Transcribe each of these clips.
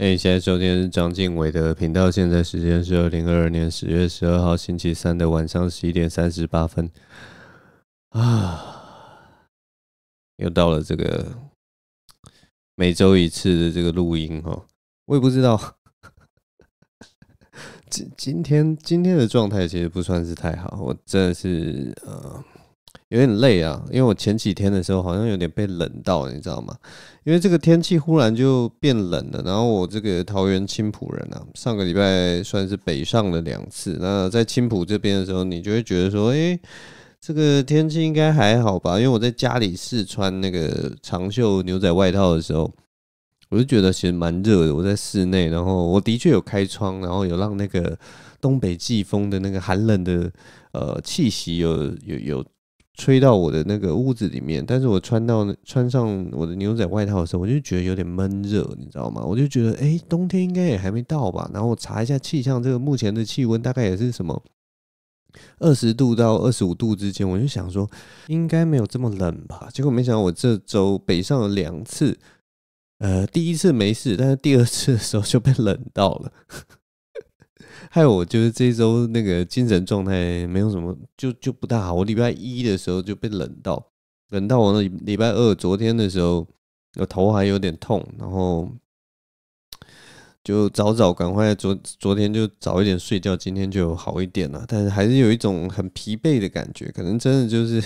哎，现在收听是张敬伟的频道，现在时间是二零二二年十月十二号星期三的晚上十一点三十八分啊，又到了这个每周一次的这个录音哦，我也不知道，今今天今天的状态其实不算是太好，我真的是呃。有点累啊，因为我前几天的时候好像有点被冷到，你知道吗？因为这个天气忽然就变冷了。然后我这个桃园青浦人啊，上个礼拜算是北上了两次。那在青浦这边的时候，你就会觉得说，诶，这个天气应该还好吧？因为我在家里试穿那个长袖牛仔外套的时候，我就觉得其实蛮热的。我在室内，然后我的确有开窗，然后有让那个东北季风的那个寒冷的呃气息有有有。吹到我的那个屋子里面，但是我穿到穿上我的牛仔外套的时候，我就觉得有点闷热，你知道吗？我就觉得，哎，冬天应该也还没到吧？然后我查一下气象，这个目前的气温大概也是什么二十度到二十五度之间，我就想说应该没有这么冷吧？结果没想到我这周北上了两次，呃，第一次没事，但是第二次的时候就被冷到了。害我就是这周那个精神状态没有什么，就就不太好。我礼拜一的时候就被冷到，冷到我那礼拜二昨天的时候，我头还有点痛，然后就早早赶快，昨昨天就早一点睡觉，今天就好一点了。但是还是有一种很疲惫的感觉，可能真的就是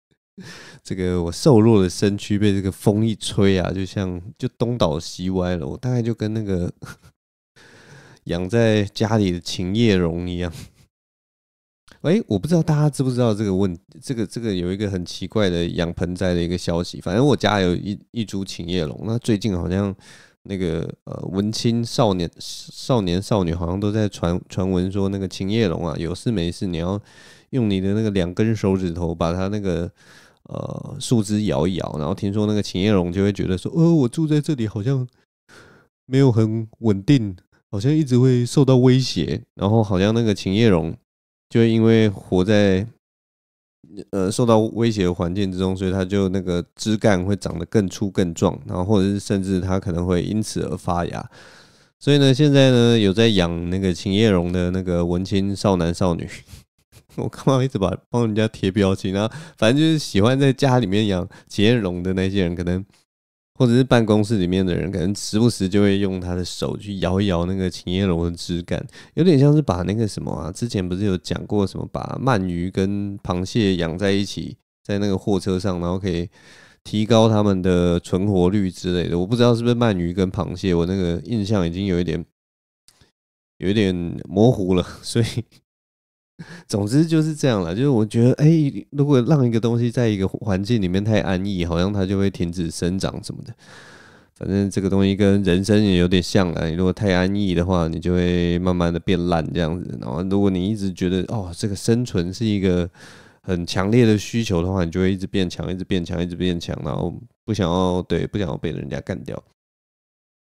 这个我瘦弱的身躯被这个风一吹啊，就像就东倒西歪了。我大概就跟那个。养在家里的秦叶榕一样，哎，我不知道大家知不知道这个问，这个这个有一个很奇怪的养盆栽的一个消息。反正我家有一一株秦叶榕，那最近好像那个呃文青少年、少年少女好像都在传传闻说，那个秦叶榕啊，有事没事你要用你的那个两根手指头把它那个呃树枝摇一摇，然后听说那个秦叶榕就会觉得说，哦，我住在这里好像没有很稳定。好像一直会受到威胁，然后好像那个琴叶榕，就因为活在呃受到威胁的环境之中，所以它就那个枝干会长得更粗更壮，然后或者是甚至它可能会因此而发芽。所以呢，现在呢有在养那个秦叶榕的那个文青少男少女。我干嘛一直把帮人家贴标签啊？反正就是喜欢在家里面养秦叶荣的那些人可能。或者是办公室里面的人，可能时不时就会用他的手去摇一摇那个琴叶榕的枝干，有点像是把那个什么啊，之前不是有讲过什么把鳗鱼跟螃蟹养在一起，在那个货车上，然后可以提高他们的存活率之类的。我不知道是不是鳗鱼跟螃蟹，我那个印象已经有一点，有一点模糊了，所以。总之就是这样了，就是我觉得，哎，如果让一个东西在一个环境里面太安逸，好像它就会停止生长什么的。反正这个东西跟人生也有点像啊，如果太安逸的话，你就会慢慢的变烂这样子。然后如果你一直觉得，哦，这个生存是一个很强烈的需求的话，你就会一直变强，一直变强，一直变强，然后不想要对，不想要被人家干掉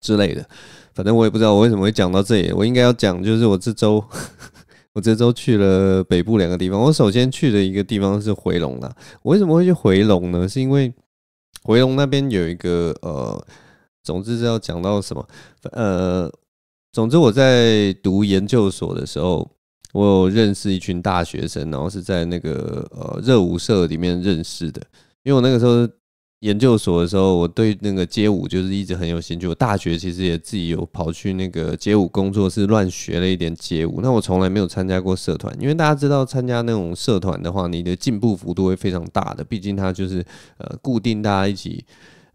之类的。反正我也不知道我为什么会讲到这里，我应该要讲，就是我这周。我这周去了北部两个地方。我首先去的一个地方是回龙啦。我为什么会去回龙呢？是因为回龙那边有一个呃，总之是要讲到什么呃，总之我在读研究所的时候，我有认识一群大学生，然后是在那个呃热舞社里面认识的。因为我那个时候。研究所的时候，我对那个街舞就是一直很有兴趣。我大学其实也自己有跑去那个街舞工作室乱学了一点街舞。那我从来没有参加过社团，因为大家知道参加那种社团的话，你的进步幅度会非常大的。毕竟它就是呃固定大家一起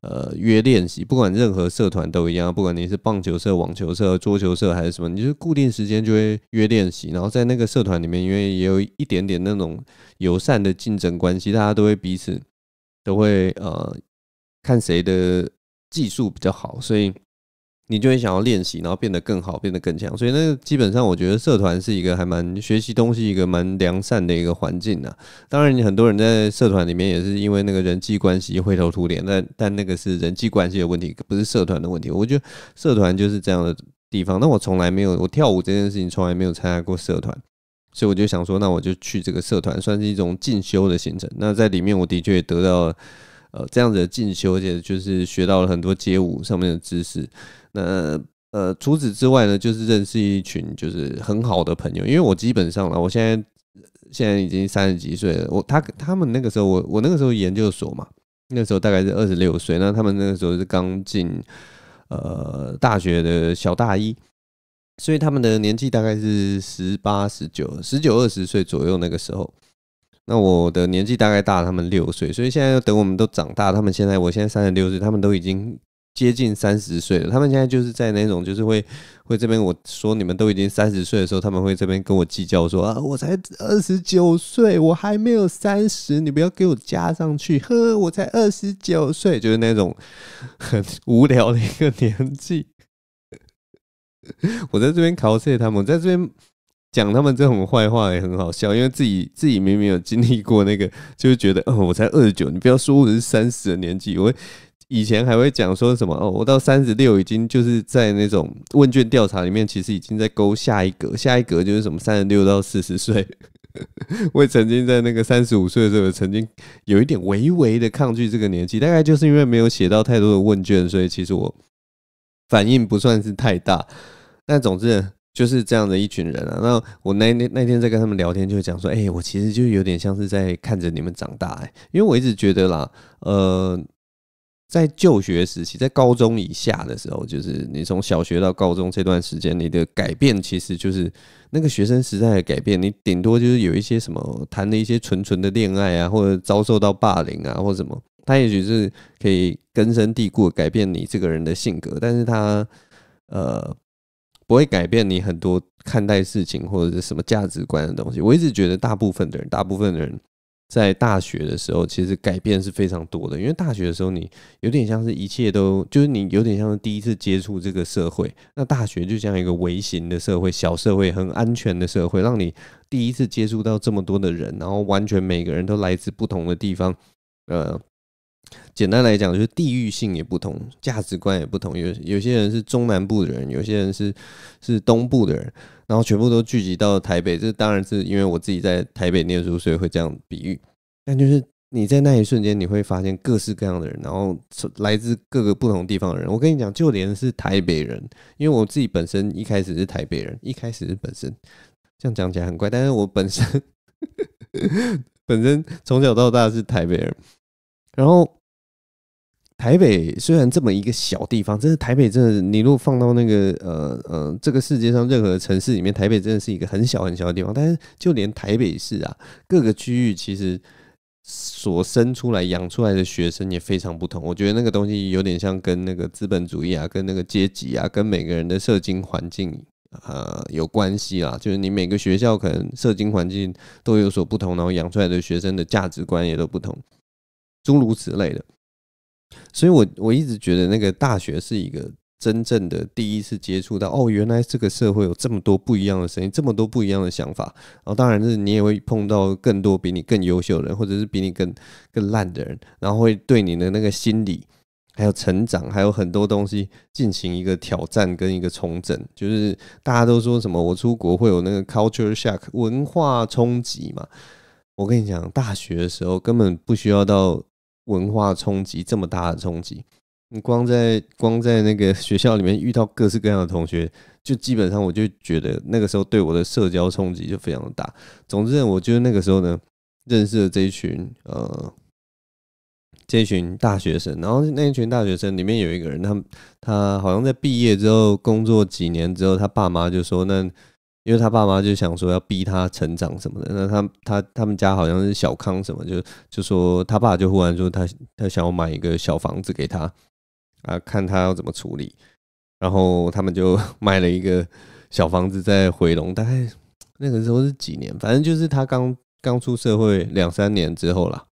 呃约练习，不管任何社团都一样，不管你是棒球社、网球社、桌球社还是什么，你就固定时间就会约练习。然后在那个社团里面，因为也有一点点那种友善的竞争关系，大家都会彼此。都会呃看谁的技术比较好，所以你就会想要练习，然后变得更好，变得更强。所以那基本上，我觉得社团是一个还蛮学习东西，一个蛮良善的一个环境的。当然，你很多人在社团里面也是因为那个人际关系灰头土脸，但但那个是人际关系的问题，不是社团的问题。我觉得社团就是这样的地方。那我从来没有，我跳舞这件事情从来没有参加过社团。所以我就想说，那我就去这个社团，算是一种进修的行程。那在里面，我的确得到呃这样子的进修，也就是学到了很多街舞上面的知识。那呃，除此之外呢，就是认识一群就是很好的朋友。因为我基本上了，我现在现在已经三十几岁了。我他他们那个时候，我我那个时候研究所嘛，那时候大概是二十六岁。那他们那个时候是刚进呃大学的小大一。所以他们的年纪大概是十八、十九、十九、二十岁左右那个时候。那我的年纪大概大他们六岁，所以现在要等我们都长大，他们现在我现在三十六岁，他们都已经接近三十岁了。他们现在就是在那种就是会会这边我说你们都已经三十岁的时候，他们会这边跟我计较说啊，我才二十九岁，我还没有三十，你不要给我加上去呵，我才二十九岁，就是那种很无聊的一个年纪。我在这边考笑他们，在这边讲他们这种坏话也很好笑，因为自己自己明明有经历过那个，就是觉得哦，我才二十九，你不要说我是三十的年纪。我以前还会讲说什么哦，我到三十六已经就是在那种问卷调查里面，其实已经在勾下一格，下一格就是什么三十六到四十岁。我也曾经在那个三十五岁的时候，曾经有一点微微的抗拒这个年纪，大概就是因为没有写到太多的问卷，所以其实我反应不算是太大。但总之就是这样的一群人啊。那我那那那天在跟他们聊天，就讲说，哎，我其实就有点像是在看着你们长大哎。因为我一直觉得啦，呃，在就学时期，在高中以下的时候，就是你从小学到高中这段时间，你的改变其实就是那个学生时代的改变。你顶多就是有一些什么谈了一些纯纯的恋爱啊，或者遭受到霸凌啊，或什么。他也许是可以根深蒂固改变你这个人的性格，但是他呃。不会改变你很多看待事情或者是什么价值观的东西。我一直觉得大部分的人，大部分的人在大学的时候其实改变是非常多的，因为大学的时候你有点像是一切都就是你有点像是第一次接触这个社会。那大学就像一个微型的社会，小社会很安全的社会，让你第一次接触到这么多的人，然后完全每个人都来自不同的地方，呃。简单来讲，就是地域性也不同，价值观也不同。有有些人是中南部的人，有些人是是东部的人，然后全部都聚集到台北。这当然是因为我自己在台北念书，所以会这样比喻。但就是你在那一瞬间，你会发现各式各样的人，然后来自各个不同地方的人。我跟你讲，就连是台北人，因为我自己本身一开始是台北人，一开始是本身，这样讲起来很怪，但是我本身本身从小到大是台北人。然后，台北虽然这么一个小地方，但是台北真的，你如果放到那个呃呃这个世界上任何城市里面，台北真的是一个很小很小的地方。但是就连台北市啊，各个区域其实所生出来、养出来的学生也非常不同。我觉得那个东西有点像跟那个资本主义啊、跟那个阶级啊、跟每个人的社经环境呃有关系啦。就是你每个学校可能社经环境都有所不同，然后养出来的学生的价值观也都不同。诸如此类的，所以我我一直觉得那个大学是一个真正的第一次接触到哦，原来这个社会有这么多不一样的声音，这么多不一样的想法。然后当然是你也会碰到更多比你更优秀的人，或者是比你更更烂的人。然后会对你的那个心理、还有成长，还有很多东西进行一个挑战跟一个重整。就是大家都说什么，我出国会有那个 culture shock 文化冲击嘛？我跟你讲，大学的时候根本不需要到。文化冲击这么大的冲击，你光在光在那个 学校里面遇到各式各样的同学，就基本上我就觉得那个时候对我的社交冲击就非常大。总之我觉得那个时候呢，认识了这一群呃这一群大学生，然后那一群大学生里面有一个人，他他好像在毕业之后工作几年之后，他爸妈就说那。因为他爸妈就想说要逼他成长什么的，那他他他们家好像是小康什么，就就说他爸就忽然说他他想要买一个小房子给他，啊，看他要怎么处理，然后他们就卖 了一个小房子在回龙，大概那个时候是几年，反正就是他刚刚出社会两三年之后啦，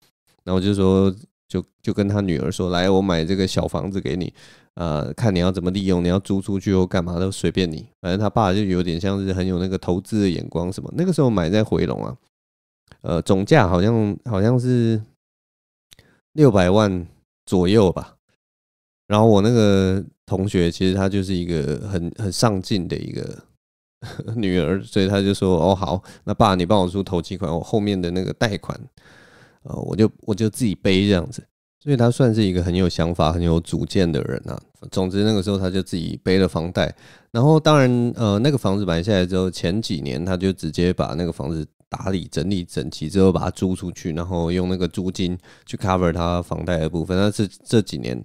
然后就说就就跟他女儿说，来，我买这个小房子给你。呃，看你要怎么利用，你要租出去或干嘛都随便你。反正他爸就有点像是很有那个投资的眼光，什么那个时候买在回笼啊，呃，总价好像好像是六百万左右吧。然后我那个同学其实他就是一个很很上进的一个 女儿，所以他就说：“哦好，那爸你帮我出头期款，我后面的那个贷款，呃，我就我就自己背这样子。”所以他算是一个很有想法、很有主见的人啊。总之，那个时候他就自己背了房贷，然后当然，呃，那个房子买下来之后，前几年他就直接把那个房子打理、整理整齐之后，把它租出去，然后用那个租金去 cover 他房贷的部分。但是这几年，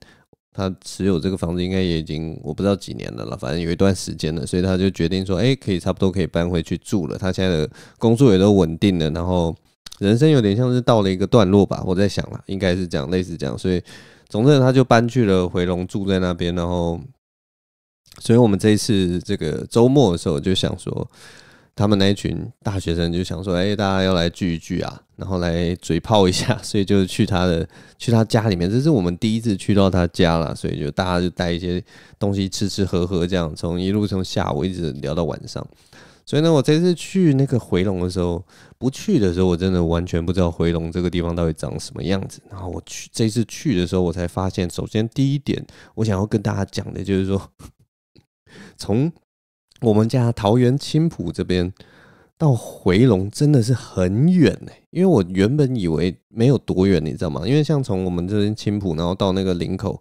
他持有这个房子应该也已经我不知道几年了了，反正有一段时间了，所以他就决定说，哎，可以差不多可以搬回去住了。他现在的工作也都稳定了，然后。人生有点像是到了一个段落吧，我在想了，应该是这样，类似这样。所以，总之他就搬去了回龙，住在那边。然后，所以我们这次这个周末的时候，就想说，他们那一群大学生就想说，哎，大家要来聚一聚啊，然后来嘴泡一下。所以就去他的，去他家里面，这是我们第一次去到他家了。所以就大家就带一些东西吃吃喝喝，这样从一路从下午一直聊到晚上。所以呢，我这次去那个回龙的时候，不去的时候，我真的完全不知道回龙这个地方到底长什么样子。然后我去这次去的时候，我才发现，首先第一点，我想要跟大家讲的就是说，从我们家桃园青浦这边到回龙真的是很远呢。因为我原本以为没有多远，你知道吗？因为像从我们这边青浦，然后到那个林口，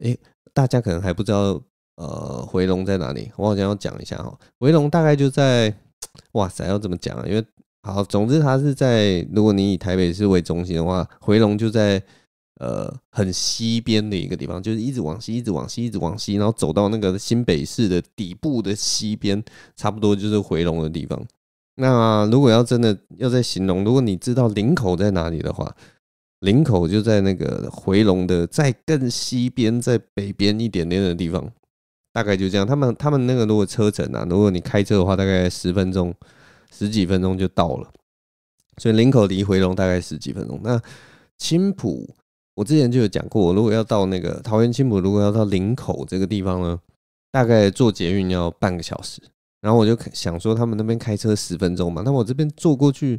诶，大家可能还不知道。呃，回龙在哪里？我好像要讲一下哈。回龙大概就在，哇塞，要怎么讲啊？因为好，总之它是在，如果你以台北市为中心的话，回龙就在呃很西边的一个地方，就是一直往西，一直往西，一直往西，然后走到那个新北市的底部的西边，差不多就是回龙的地方。那如果要真的要在形容，如果你知道林口在哪里的话，林口就在那个回龙的再更西边、再北边一点点的地方。大概就这样，他们他们那个如果车程啊，如果你开车的话，大概十分钟、十几分钟就到了。所以林口离回龙大概十几分钟。那青浦，我之前就有讲过，我如果要到那个桃园青浦，如果要到林口这个地方呢，大概坐捷运要半个小时。然后我就想说，他们那边开车十分钟嘛，那我这边坐过去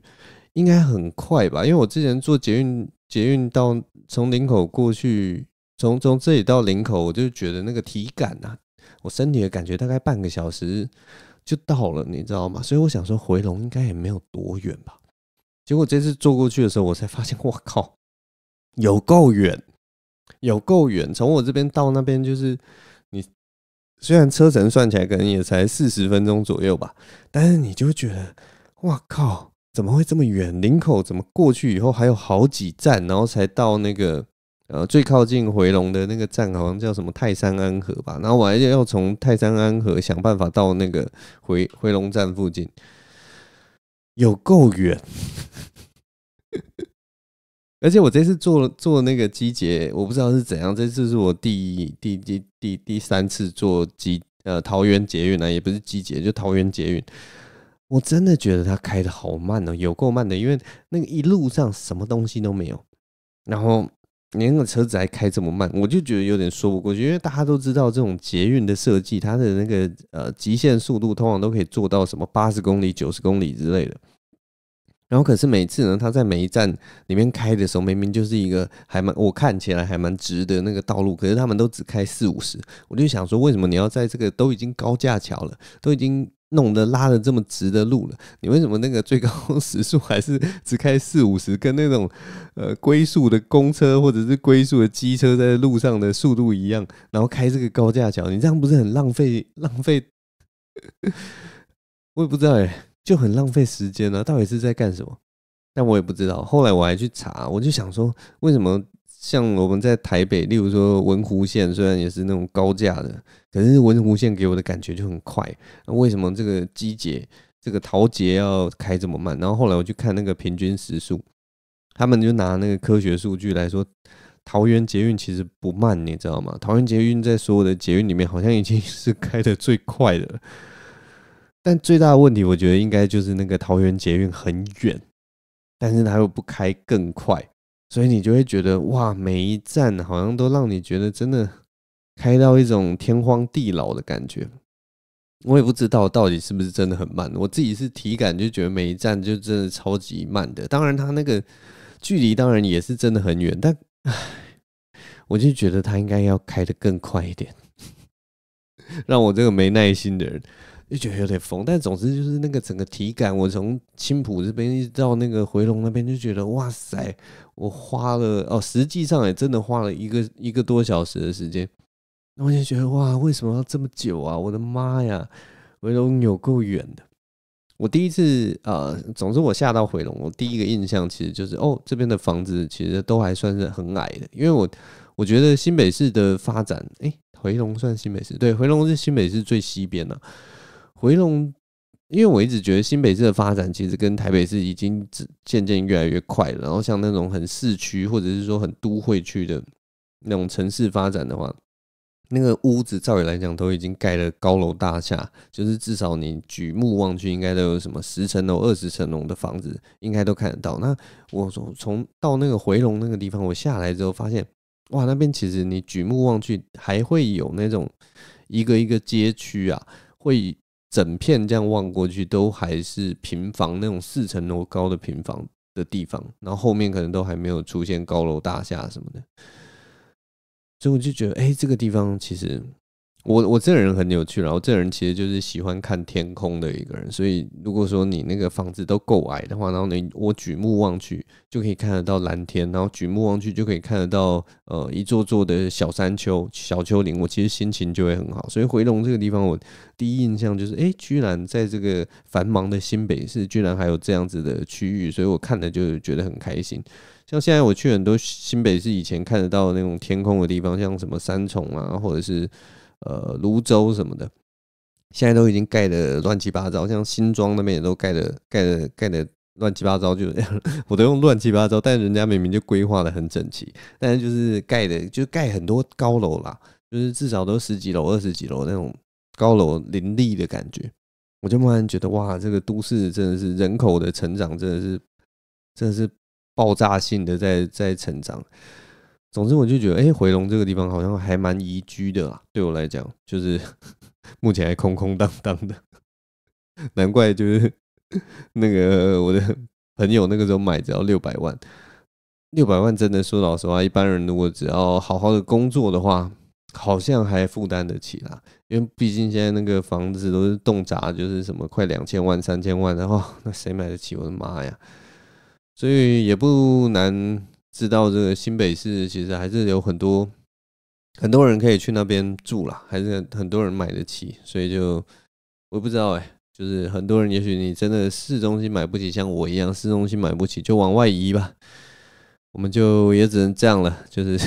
应该很快吧？因为我之前坐捷运，捷运到从林口过去，从从这里到林口，我就觉得那个体感啊。我身体的感觉大概半个小时就到了，你知道吗？所以我想说回龙应该也没有多远吧。结果这次坐过去的时候，我才发现，我 靠，有够远，有够远！从我这边到那边，就是你虽然车程算起来可能也才四十分钟左右吧，但是你就会觉得，我靠，怎么会这么远？林口怎么过去以后还有好几站，然后才到那个。呃，最靠近回龙的那个站好像叫什么泰山安和吧，然后我还要从泰山安和想办法到那个回回龙站附近，有够远，而且我这次坐坐那个机捷，我不知道是怎样，这次是我第第第第第三次坐机呃桃园捷运了，也不是机捷，就桃园捷运，我真的觉得它开的好慢哦，有够慢的，因为那个一路上什么东西都没有，然后。连个车子还开这么慢，我就觉得有点说不过去。因为大家都知道这种捷运的设计，它的那个呃极限速度通常都可以做到什么八十公里、九十公里之类的。然后可是每次呢，它在每一站里面开的时候，明明就是一个还蛮我看起来还蛮直的那个道路，可是他们都只开四五十。我就想说，为什么你要在这个都已经高架桥了，都已经。弄得拉的这么直的路了，你为什么那个最高时速还是只开四五十，跟那种呃龟速的公车或者是龟速的机车在路上的速度一样？然后开这个高架桥，你这样不是很浪费浪费？我也不知道哎，就很浪费时间呢。到底是在干什么？但我也不知道。后来我还去查，我就想说为什么。像我们在台北，例如说文湖线，虽然也是那种高架的，可是文湖线给我的感觉就很快。那为什么这个基捷、这个桃捷要开这么慢？然后后来我去看那个平均时速，他们就拿那个科学数据来说，桃园捷运其实不慢，你知道吗？桃园捷运在所有的捷运里面，好像已经是开的最快的。但最大的问题，我觉得应该就是那个桃园捷运很远，但是它又不开更快。所以你就会觉得哇，每一站好像都让你觉得真的开到一种天荒地老的感觉。我也不知道到底是不是真的很慢，我自己是体感就觉得每一站就真的超级慢的。当然，它那个距离当然也是真的很远，但唉，我就觉得它应该要开得更快一点，让我这个没耐心的人。就觉得有点疯，但总之就是那个整个体感，我从青浦这边一直到那个回龙那边，就觉得哇塞，我花了哦，实际上也真的花了一个一个多小时的时间。那我就觉得哇，为什么要这么久啊？我的妈呀，回龙有够远的！我第一次呃，总之我下到回龙，我第一个印象其实就是哦，这边的房子其实都还算是很矮的，因为我我觉得新北市的发展，诶，回龙算新北市，对，回龙是新北市最西边了。回龙，因为我一直觉得新北市的发展其实跟台北市已经渐渐渐越来越快了。然后像那种很市区或者是说很都会区的那种城市发展的话，那个屋子照理来讲都已经盖了高楼大厦，就是至少你举目望去，应该都有什么十层楼、二十层楼的房子，应该都看得到。那我从从到那个回龙那个地方，我下来之后发现，哇，那边其实你举目望去，还会有那种一个一个街区啊，会。整片这样望过去，都还是平房那种四层楼高的平房的地方，然后后面可能都还没有出现高楼大厦什么的，所以我就觉得，哎，这个地方其实。我我这个人很有趣，然后这人其实就是喜欢看天空的一个人，所以如果说你那个房子都够矮的话，然后你我举目望去就可以看得到蓝天，然后举目望去就可以看得到呃一座座的小山丘、小丘陵，我其实心情就会很好。所以回龙这个地方，我第一印象就是，哎，居然在这个繁忙的新北市，居然还有这样子的区域，所以我看了就觉得很开心。像现在我去很多新北市以前看得到那种天空的地方，像什么三重啊，或者是。呃，泸州什么的，现在都已经盖的乱七八糟，像新庄那边也都盖的盖的盖的乱七八糟，就这样，我都用乱七八糟，但人家明明就规划的很整齐，但是就是盖的 就盖很多高楼啦，就是至少都十几楼、二十几楼那种高楼林立的感觉，我就突然觉得哇，这个都市真的是人口的成长，真的是真的是爆炸性的在在成长。总之，我就觉得，哎，回龙这个地方好像还蛮宜居的啊。对我来讲，就是 目前还空空荡荡的，难怪就是那个我的朋友那个时候买只要六百万，六百万真的说老实话，一般人如果只要好好的工作的话，好像还负担得起啦。因为毕竟现在那个房子都是动辄就是什么快两千万、三千万的话，那谁买得起？我的妈呀！所以也不难。知道这个新北市其实还是有很多很多人可以去那边住啦，还是很多人买得起，所以就我也不知道哎，就是很多人也许你真的市中心买不起，像我一样市中心买不起，就往外移吧。我们就也只能这样了，就是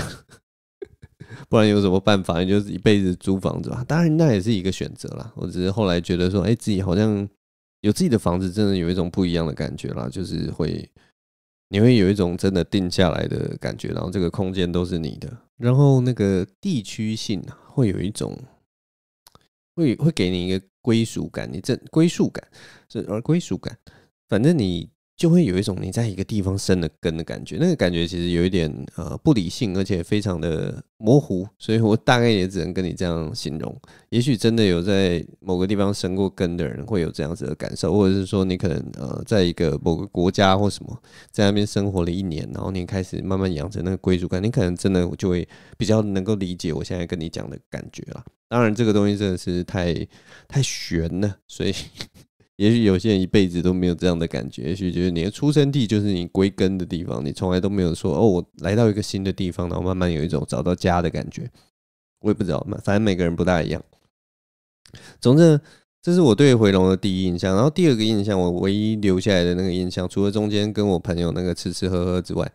不然有什么办法？你就是一辈子租房子吧。当然那也是一个选择啦。我只是后来觉得说，哎，自己好像有自己的房子，真的有一种不一样的感觉啦，就是会。你会有一种真的定下来的感觉，然后这个空间都是你的，然后那个地区性会有一种，会会给你一个归属感，你这归属感，这而归属感，反正你。就会有一种你在一个地方生了根的感觉，那个感觉其实有一点呃不理性，而且非常的模糊，所以我大概也只能跟你这样形容。也许真的有在某个地方生过根的人会有这样子的感受，或者是说你可能呃在一个某个国家或什么在那边生活了一年，然后你开始慢慢养成那个归属感，你可能真的就会比较能够理解我现在跟你讲的感觉了。当然，这个东西真的是太太悬了，所以。也许有些人一辈子都没有这样的感觉，也许就是你的出生地就是你归根的地方，你从来都没有说哦，我来到一个新的地方，然后慢慢有一种找到家的感觉。我也不知道，反正每个人不大一样。总之，这是我对回龙的第一印象。然后第二个印象，我唯一留下来的那个印象，除了中间跟我朋友那个吃吃喝喝之外，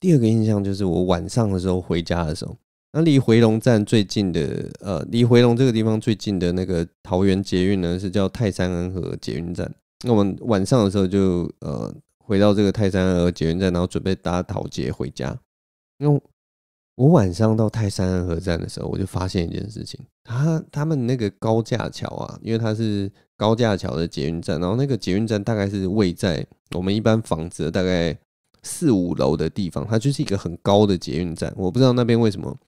第二个印象就是我晚上的时候回家的时候。那离回龙站最近的，呃，离回龙这个地方最近的那个桃园捷运呢，是叫泰山恩和捷运站。那我们晚上的时候就呃回到这个泰山恩和捷运站，然后准备搭桃捷回家。因为我晚上到泰山恩和站的时候，我就发现一件事情，他他们那个高架桥啊，因为它是高架桥的捷运站，然后那个捷运站大概是位在我们一般房子大概四五楼的地方，它就是一个很高的捷运站。我不知道那边为什么。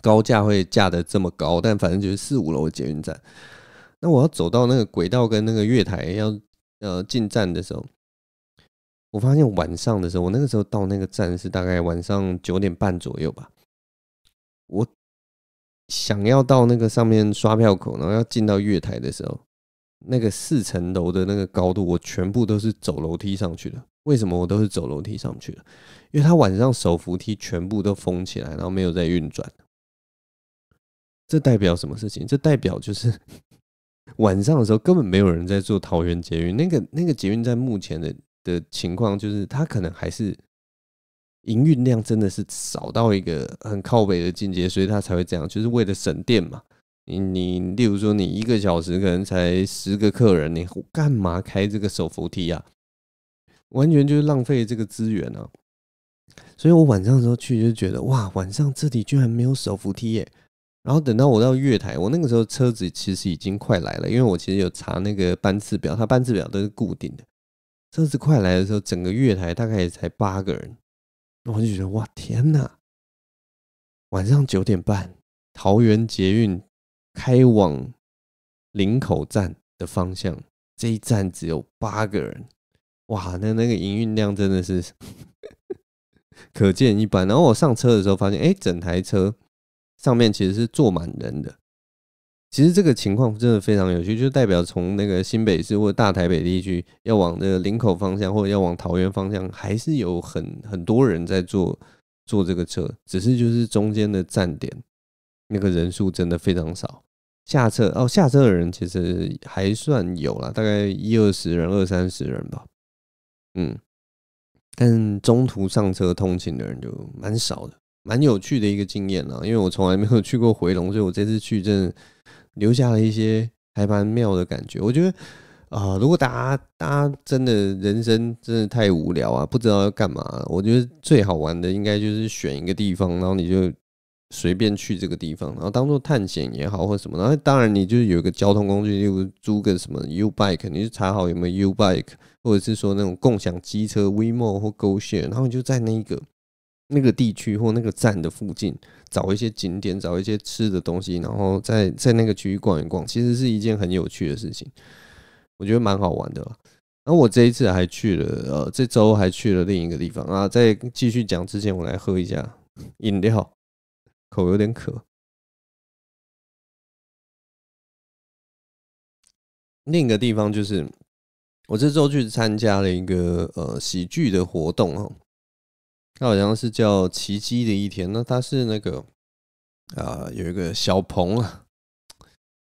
高架会架的这么高，但反正就是四五楼捷运站。那我要走到那个轨道跟那个月台，要呃进站的时候，我发现晚上的时候，我那个时候到那个站是大概晚上九点半左右吧。我想要到那个上面刷票口，然后要进到月台的时候，那个四层楼的那个高度，我全部都是走楼梯上去的。为什么我都是走楼梯上去的？因为他晚上手扶梯全部都封起来，然后没有在运转。这代表什么事情？这代表就是 晚上的时候根本没有人在做桃园捷运。那个那个捷运在目前的的情况，就是它可能还是营运量真的是少到一个很靠北的境界，所以它才会这样，就是为了省电嘛。你你例如说你一个小时可能才十个客人，你干嘛开这个手扶梯啊？完全就是浪费这个资源呢。所以我晚上的时候去就觉得哇，晚上这里居然没有手扶梯耶。然后等到我到月台，我那个时候车子其实已经快来了，因为我其实有查那个班次表，它班次表都是固定的。车子快来的时候，整个月台大概也才八个人，我就觉得哇天呐！晚上九点半，桃园捷运开往林口站的方向，这一站只有八个人，哇，那那个营运量真的是 可见一斑。然后我上车的时候发现，哎，整台车。上面其实是坐满人的，其实这个情况真的非常有趣，就代表从那个新北市或大台北地区要往那个林口方向，或者要往桃园方向，还是有很很多人在坐坐这个车，只是就是中间的站点那个人数真的非常少。下车哦，下车的人其实还算有了，大概一二十人、二三十人吧，嗯，但中途上车通勤的人就蛮少的。蛮有趣的一个经验啊，因为我从来没有去过回龙，所以我这次去真的留下了一些还蛮妙的感觉。我觉得啊，如果大家大家真的人生真的太无聊啊，不知道要干嘛，我觉得最好玩的应该就是选一个地方，然后你就随便去这个地方，然后当做探险也好，或什么，然后当然你就是有一个交通工具，例如租个什么 U bike，肯定是查好有没有 U bike，或者是说那种共享机车 WeMo 或 GoShare，然后你就在那一个。那个地区或那个站的附近，找一些景点，找一些吃的东西，然后在在那个区域逛一逛，其实是一件很有趣的事情，我觉得蛮好玩的。然后我这一次还去了，呃，这周还去了另一个地方啊。在继续讲之前，我来喝一下饮料，口有点渴。另一个地方就是我这周去参加了一个呃喜剧的活动哦，他好像是叫奇迹的一天，那他是那个啊，有一个小鹏啊，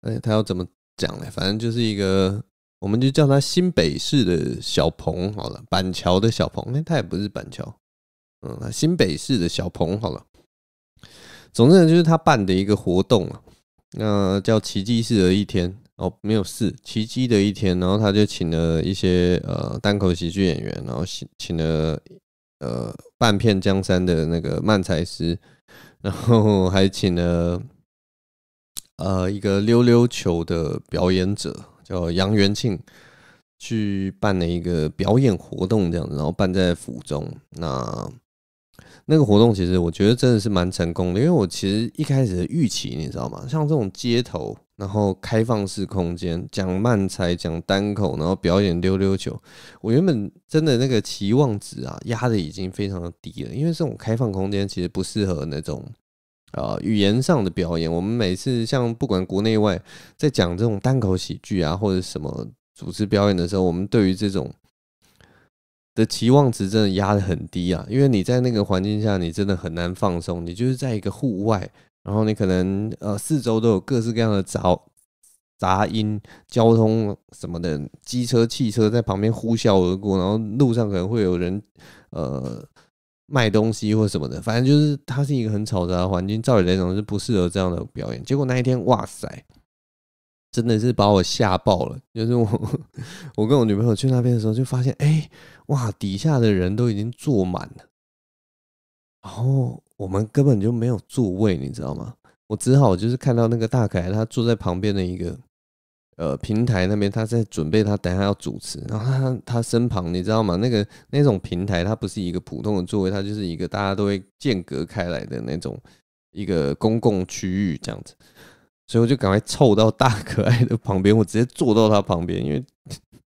哎，他要怎么讲呢？反正就是一个，我们就叫他新北市的小鹏好了，板桥的小鹏，哎，他也不是板桥，嗯，新北市的小鹏好了。总之就是他办的一个活动啊，那叫奇迹式的一天哦，没有事，《奇迹的一天，然后他就请了一些呃单口喜剧演员，然后请请了呃。半片江山的那个漫才师，然后还请了呃一个溜溜球的表演者叫杨元庆，去办了一个表演活动这样子，然后办在府中。那那个活动其实我觉得真的是蛮成功的，因为我其实一开始的预期你知道吗？像这种街头。然后开放式空间讲慢才讲单口，然后表演溜溜球。我原本真的那个期望值啊，压的已经非常的低了。因为这种开放空间其实不适合那种啊语言上的表演。我们每次像不管国内外在讲这种单口喜剧啊或者什么组织表演的时候，我们对于这种的期望值真的压的很低啊。因为你在那个环境下，你真的很难放松。你就是在一个户外。然后你可能呃四周都有各式各样的杂杂音、交通什么的，机车、汽车在旁边呼啸而过，然后路上可能会有人呃卖东西或什么的，反正就是它是一个很嘈杂的环境。照理来讲是不适合这样的表演。结果那一天，哇塞，真的是把我吓爆了。就是我 我跟我女朋友去那边的时候，就发现，哎，哇，底下的人都已经坐满了，然后。我们根本就没有座位，你知道吗？我只好就是看到那个大可爱，他坐在旁边的一个呃平台那边，他在准备，他等下要主持。然后他他身旁，你知道吗？那个那种平台，它不是一个普通的座位，它就是一个大家都会间隔开来的那种一个公共区域这样子。所以我就赶快凑到大可爱的旁边，我直接坐到他旁边，因为。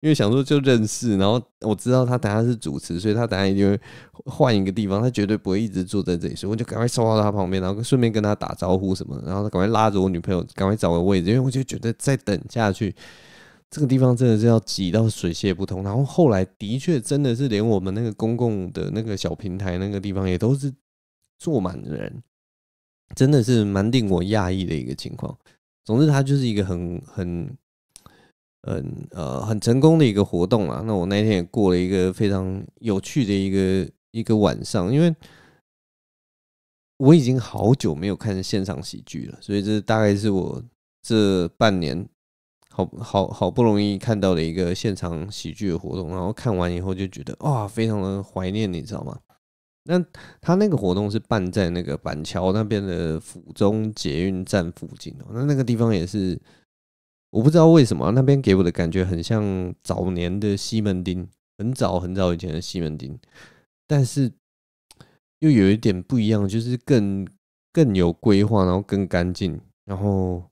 因为想说就认识，然后我知道他等下是主持，所以他等下一定会换一个地方，他绝对不会一直坐在这里。所以我就赶快凑到他旁边，然后顺便跟他打招呼什么，然后他赶快拉着我女朋友，赶快找个位置。因为我就觉得再等下去，这个地方真的是要挤到水泄不通。然后后来的确真的是连我们那个公共的那个小平台那个地方也都是坐满人，真的是蛮令我讶异的一个情况。总之，他就是一个很很。嗯，呃，很成功的一个活动啦。那我那天也过了一个非常有趣的一个一个晚上，因为我已经好久没有看现场喜剧了，所以这大概是我这半年好好好不容易看到的一个现场喜剧的活动。然后看完以后就觉得啊，非常的怀念，你知道吗？那他那个活动是办在那个板桥那边的府中捷运站附近哦，那那个地方也是。我不知道为什么那边给我的感觉很像早年的西门町，很早很早以前的西门町，但是 又有一点不一样，就是更更有规划，然后更干净，然后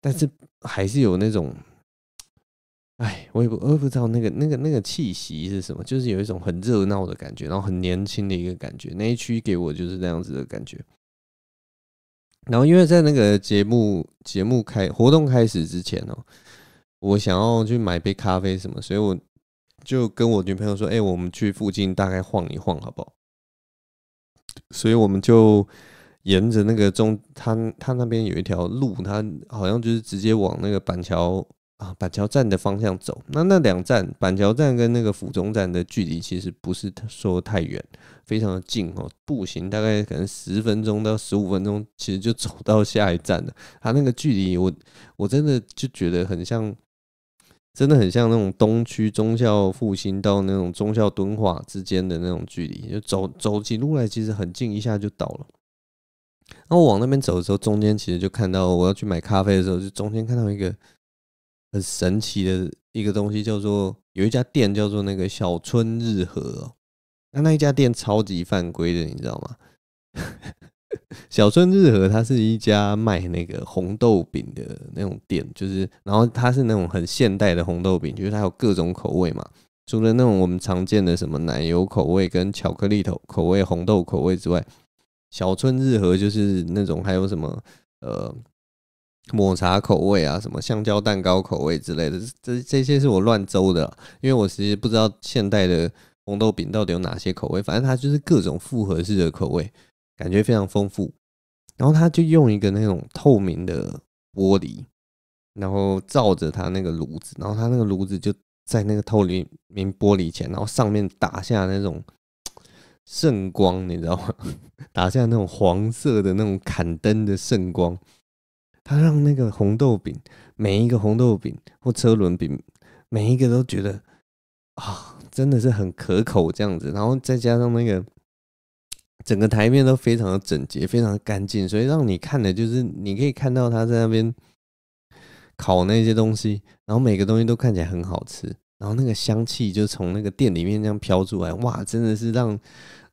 但是还是有那种，哎，我也不我也不知道那个那个那个气息是什么，就是有一种很热闹的感觉，然后很年轻的一个感觉，那一区给我就是那样子的感觉。然后，因为在那个节目节目开活动开始之前哦，我想要去买杯咖啡什么，所以我就跟我女朋友说：“哎，我们去附近大概晃一晃好不好？”所以我们就沿着那个中滩，它那边有一条路，它好像就是直接往那个板桥。啊，板桥站的方向走，那那两站，板桥站跟那个府中站的距离其实不是说太远，非常的近哦，步行大概可能十分钟到十五分钟，其实就走到下一站了。它那个距离，我我真的就觉得很像，真的很像那种东区中校复兴到那种中校敦化之间的那种距离，就走走起路来其实很近，一下就到了。那我往那边走的时候，中间其实就看到我要去买咖啡的时候，就中间看到一个。很神奇的一个东西，叫做有一家店叫做那个小春日和，那那一家店超级犯规的，你知道吗？小春日和它是一家卖那个红豆饼的那种店，就是然后它是那种很现代的红豆饼，就是它有各种口味嘛，除了那种我们常见的什么奶油口味、跟巧克力口口味、红豆口味之外，小春日和就是那种还有什么呃。抹茶口味啊，什么香蕉蛋糕口味之类的，这这些是我乱诌的，因为我其实不知道现代的红豆饼到底有哪些口味。反正它就是各种复合式的口味，感觉非常丰富。然后他就用一个那种透明的玻璃，然后照着它那个炉子，然后它那个炉子就在那个透明玻璃前，然后上面打下那种圣光，你知道吗？打下那种黄色的那种砍灯的圣光。他让那个红豆饼，每一个红豆饼或车轮饼，每一个都觉得啊，真的是很可口这样子。然后再加上那个整个台面都非常的整洁，非常干净，所以让你看的就是你可以看到他在那边烤那些东西，然后每个东西都看起来很好吃。然后那个香气就从那个店里面这样飘出来，哇，真的是让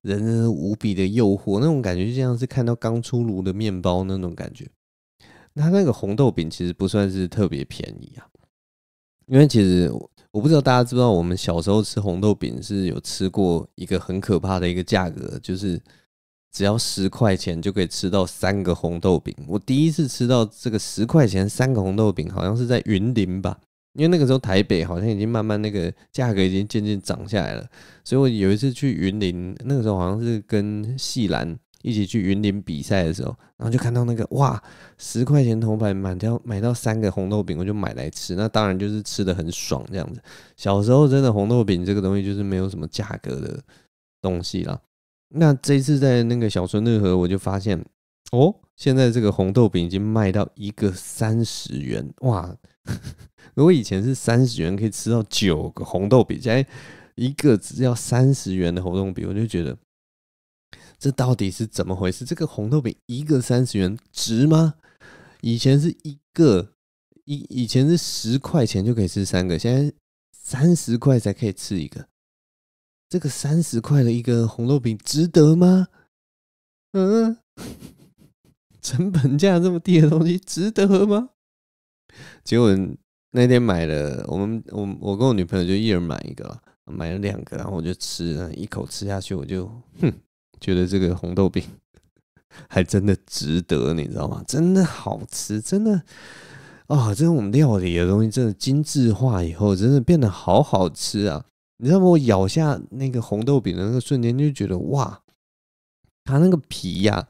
人无比的诱惑，那种感觉就像是看到刚出炉的面包那种感觉。他那个红豆饼其实不算是特别便宜啊，因为其实我不知道大家知道，我们小时候吃红豆饼是有吃过一个很可怕的一个价格，就是只要十块钱就可以吃到三个红豆饼。我第一次吃到这个十块钱三个红豆饼，好像是在云林吧，因为那个时候台北好像已经慢慢那个价格已经渐渐涨下来了，所以我有一次去云林，那个时候好像是跟细兰。一起去云林比赛的时候，然后就看到那个哇，十块钱铜牌买掉买到三个红豆饼，我就买来吃。那当然就是吃的很爽这样子。小时候真的红豆饼这个东西就是没有什么价格的东西啦。那这一次在那个小春日和，我就发现哦，现在这个红豆饼已经卖到一个三十元哇！如果以前是三十元可以吃到九个红豆饼，现在一个只要三十元的红豆饼，我就觉得。这到底是怎么回事？这个红豆饼一个三十元值吗？以前是一个，以以前是十块钱就可以吃三个，现在三十块才可以吃一个。这个三十块的一个红豆饼值得吗？嗯，成本价这么低的东西值得吗？结果那天买了，我们我我跟我女朋友就一人买一个买了两个，然后我就吃，一口吃下去我就哼。觉得这个红豆饼 还真的值得，你知道吗？真的好吃，真的啊！这种料理的东西，真的精致化以后，真的变得好好吃啊！你知道吗？我咬下那个红豆饼的那个瞬间，就觉得哇，它那个皮呀，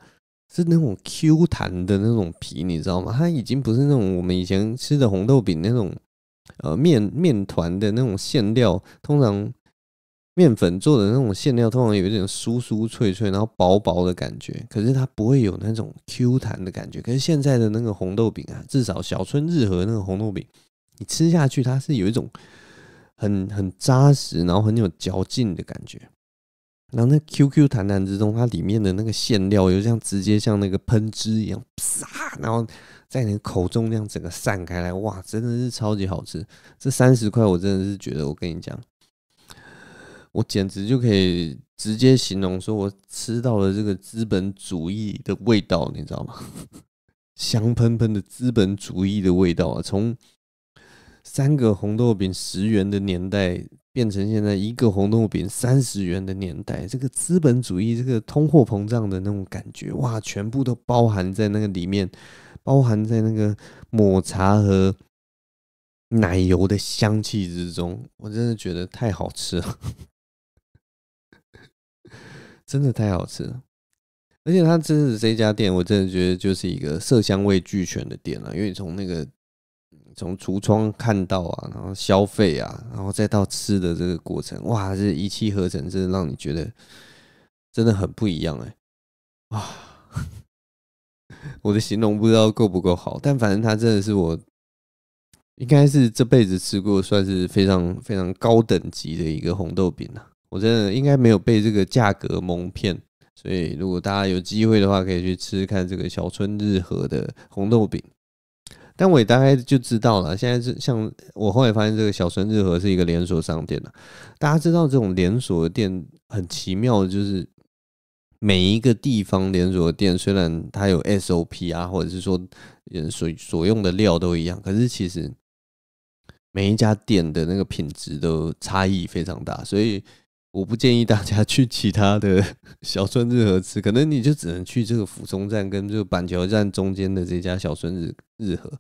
是那种 Q 弹的那种皮，你知道吗？它已经不是那种我们以前吃的红豆饼那种呃面面团的那种馅料，通常。面粉做的那种馅料，通常有一点酥酥脆脆，然后薄薄的感觉，可是它不会有那种 Q 弹的感觉。可是现在的那个红豆饼啊，至少小春日和那个红豆饼，你吃下去它是有一种很很扎实，然后很有嚼劲的感觉。然后那 QQ 弹弹之中，它里面的那个馅料又像直接像那个喷汁一样，啪，然后在你口中那样整个散开来，哇，真的是超级好吃。这三十块，我真的是觉得，我跟你讲。我简直就可以直接形容说，我吃到了这个资本主义的味道，你知道吗？香喷喷的资本主义的味道啊！从三个红豆饼十元的年代，变成现在一个红豆饼三十元的年代，这个资本主义，这个通货膨胀的那种感觉，哇，全部都包含在那个里面，包含在那个抹茶和奶油的香气之中。我真的觉得太好吃了。真的太好吃，了。而且它真的这家店，我真的觉得就是一个色香味俱全的店了。因为从那个从橱窗看到啊，然后消费啊，然后再到吃的这个过程，哇，是一气呵成，真的让你觉得真的很不一样哎！哇，我的形容不知道够不够好，但反正它真的是我应该是这辈子吃过算是非常非常高等级的一个红豆饼了。我真的应该没有被这个价格蒙骗，所以如果大家有机会的话，可以去吃看这个小春日和的红豆饼。但我也大概就知道了，现在是像我后来发现，这个小春日和是一个连锁商店了。大家知道，这种连锁店很奇妙，就是每一个地方连锁店虽然它有 SOP 啊，或者是说所所用的料都一样，可是其实每一家店的那个品质都差异非常大，所以。我不建议大家去其他的 小村日和吃，可能你就只能去这个府中站跟这个板桥站中间的这家小村日日和，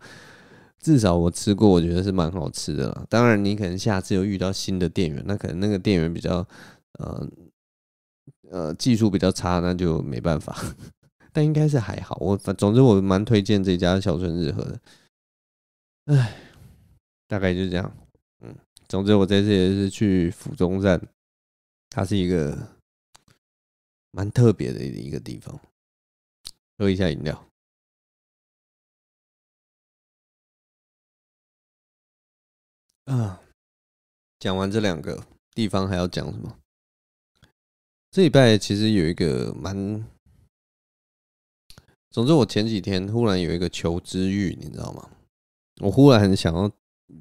至少我吃过，我觉得是蛮好吃的当然，你可能下次又遇到新的店员，那可能那个店员比较，呃，呃，技术比较差，那就没办法。但应该是还好，我反总之我蛮推荐这家小村日和的。唉，大概就这样。嗯，总之我这次也是去府中站。它是一个蛮特别的一个地方。喝一下饮料。啊，讲完这两个地方还要讲什么？这礼拜其实有一个蛮……总之，我前几天忽然有一个求知欲，你知道吗？我忽然很想要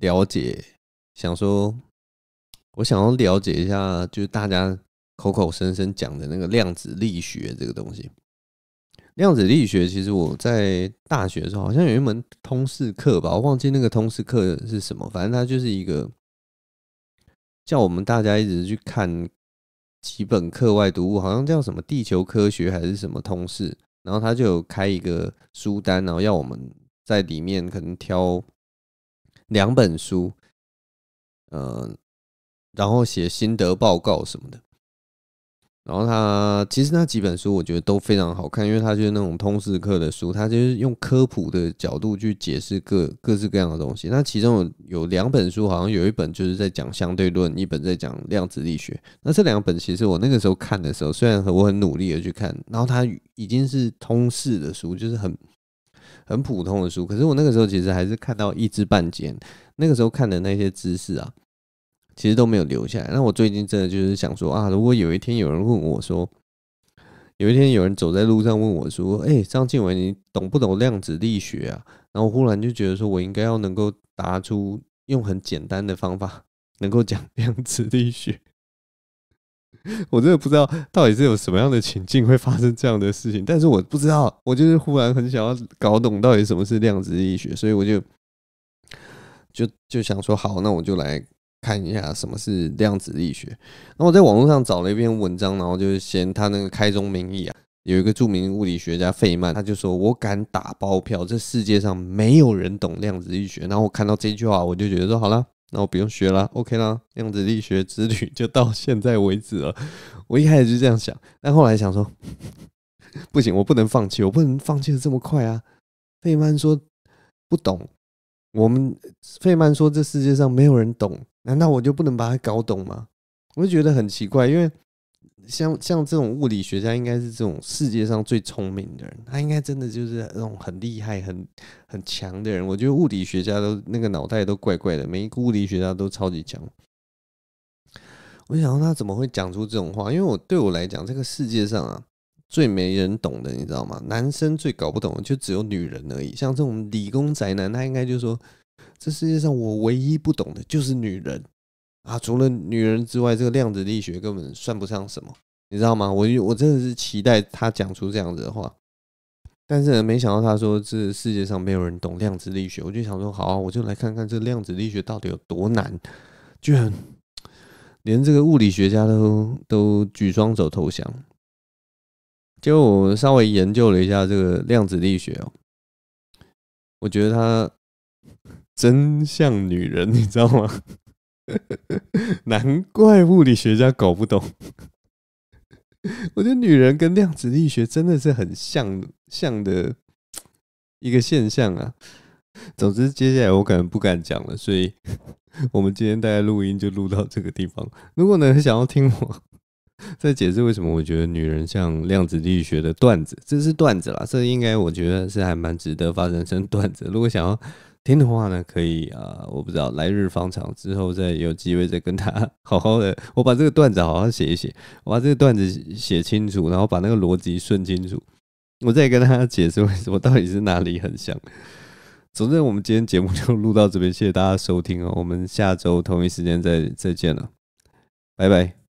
了解，想说。我想要了解一下，就是大家口口声声讲的那个量子力学这个东西。量子力学其实我在大学的时候好像有一门通识课吧，我忘记那个通识课是什么。反正它就是一个叫我们大家一直去看几本课外读物，好像叫什么地球科学还是什么通识。然后他就有开一个书单，然后要我们在里面可能挑两本书，嗯。然后写心得报告什么的，然后他其实那几本书我觉得都非常好看，因为他就是那种通识课的书，他就是用科普的角度去解释各各式各样的东西。那其中有有两本书，好像有一本就是在讲相对论，一本在讲量子力学。那这两本其实我那个时候看的时候，虽然我很努力的去看，然后它已经是通识的书，就是很很普通的书，可是我那个时候其实还是看到一知半解。那个时候看的那些知识啊。其实都没有留下来。那我最近真的就是想说啊，如果有一天有人问我说，有一天有人走在路上问我说，哎，张敬文，你懂不懂量子力学啊？然后忽然就觉得说我应该要能够答出用很简单的方法 能够讲量子力学。我真的不知道到底是有什么样的情境会发生这样的事情，但是我不知道，我就是忽然很想要搞懂到底什么是量子力学，所以我就就就想说，好，那我就来。看一下什么是量子力学。那我在网络上找了一篇文章，然后就是先他那个开宗明义啊，有一个著名物理学家费曼，他就说我敢打包票，这世界上没有人懂量子力学。然后我看到这句话，我就觉得说好了，那我不用学了，OK 啦。量子力学之旅就到现在为止了。我一开始就这样想，但后来想说，不行，我不能放弃，我不能放弃的这么快啊。费曼说不懂。我们费曼说：“这世界上没有人懂，难道我就不能把它搞懂吗？”我就觉得很奇怪，因为像像这种物理学家，应该是这种世界上最聪明的人，他应该真的就是那种很厉害、很很强的人。我觉得物理学家都那个脑袋都怪怪的，每一个物理学家都超级强。我想到他怎么会讲出这种话，因为我对我来讲，这个世界上啊。最没人懂的，你知道吗？男生最搞不懂的，就只有女人而已。像这种理工宅男，他应该就说：“这世界上我唯一不懂的就是女人啊！除了女人之外，这个量子力学根本算不上什么，你知道吗？”我我真的是期待他讲出这样子的话，但是没想到他说：“这世界上没有人懂量子力学。”我就想说：“好，我就来看看这量子力学到底有多难，居然连这个物理学家都都举双手投降。”因为我稍微研究了一下这个量子力学哦，我觉得它真像女人，你知道吗？难怪物理学家搞不懂。我觉得女人跟量子力学真的是很像像的一个现象啊。总之，接下来我可能不敢讲了，所以我们今天大概录音就录到这个地方。如果呢想要听我。这 解释为什么我觉得女人像量子力学的段子，这是段子啦。这应该我觉得是还蛮值得发展成段子。如果想要听的话呢，可以啊，我不知道来日方长之后再有机会再跟他 好好的，我把这个段子好好写一写，我把这个段子写清楚，然后把那个逻辑顺清楚，我再跟大家解释为什么到底是哪里很像。总之，我们今天节目就录到这边，谢谢大家收听哦，我们下周同一时间再再见了，拜拜。